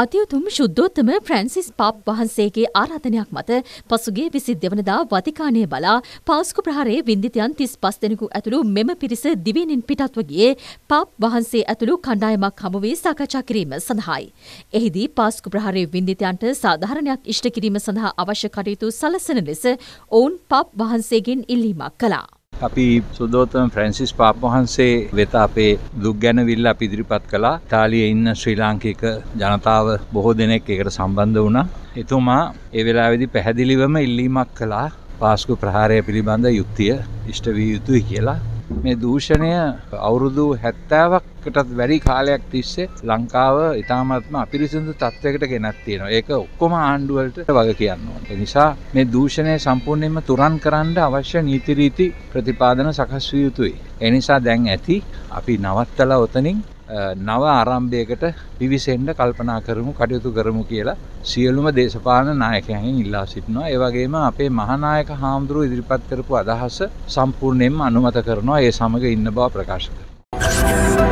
අතියුතුම් ශුද්ධෝත්තම Francis පාප් වහන්සේගේ ආරාධනයක් මත පසුගේ විසි දෙවනදා වතිකානය බලා පාස්කු ප්‍රහරේ විින්දිතයන් තිස් පස් දෙෙනෙකු ඇතුළු මෙම පිරිස දිවෙනින් පිටත්වගේ පාප් වහන්සේ ඇතුළු කණ්ඩායමක් හමුවේ සාකච්ඡා කිරීම සඳහායි. එහිදී පාස්කු ප්‍රහරේ විින්දිතයන්ට සාධාරණයක් ඉෂ්ට කිරීම සඳහා අවශ්‍ය කටයුතු සලසන ලෙස ඔවුන් පාප් වහන්සේගෙන් ඉල්ලීමක් කලා. අපි සුදෝතම ෆ්‍රැන්සිස් පාප වහන්සේ වෙත අපේ දුක් ගැන විල්ල අපි ඉදිරිපත් කළා. ඉතාලියේ ඉන්න ශ්‍රී ලාංකික ජනතාව බොහෝ දෙනෙක් ඒකට සම්බන්ධ වුණා. එතුමා ඒ වෙලාවේදී පැහැදිලිවම ඉල්ලීමක් කළා පාස්කු ප්‍රහාරය පිළිබඳ යුක්තිය ඉෂ්ට විය යුතුයි කියලා. මේ දූෂණය අවුරුදු හැත්තාවක්කටත් වැඩි කාලයක් තිස්සේ ලංකාව ඉතාමත්ම අපිරිසිදු තත්වයකට ගෙනත් තියෙනවා ඒක ඔක්කොම ආණ්ඩුවලට වග කියන්න ඕන නිසා මේ දූෂණය සම්පූර්ණයෙන්ම තුරන් කරන්න අවශ්‍ය නීතිරීති ප්‍රතිපාදන සකස් විය යුතුයි එනිසා දැන් ඇති අපි නවත්තලා ඔතනින් නව ආරම්භයකට පිවිසෙන්ඩ කල්පනා කරමු කටයුතු කරමු කියලා සියලුම දේශපාලන නායකයන්ගෙන් ඉල්ලා සිටිනවා. ඒ වගේම අපේ මහානායක හාමුදුරුව ඉදිරිපත් කරපු අදහස සම්පූර්ණයෙන්ම අනුමත කරනවා. ඒ සමග ඉන්න බව ප්‍රකාශ කරනවා.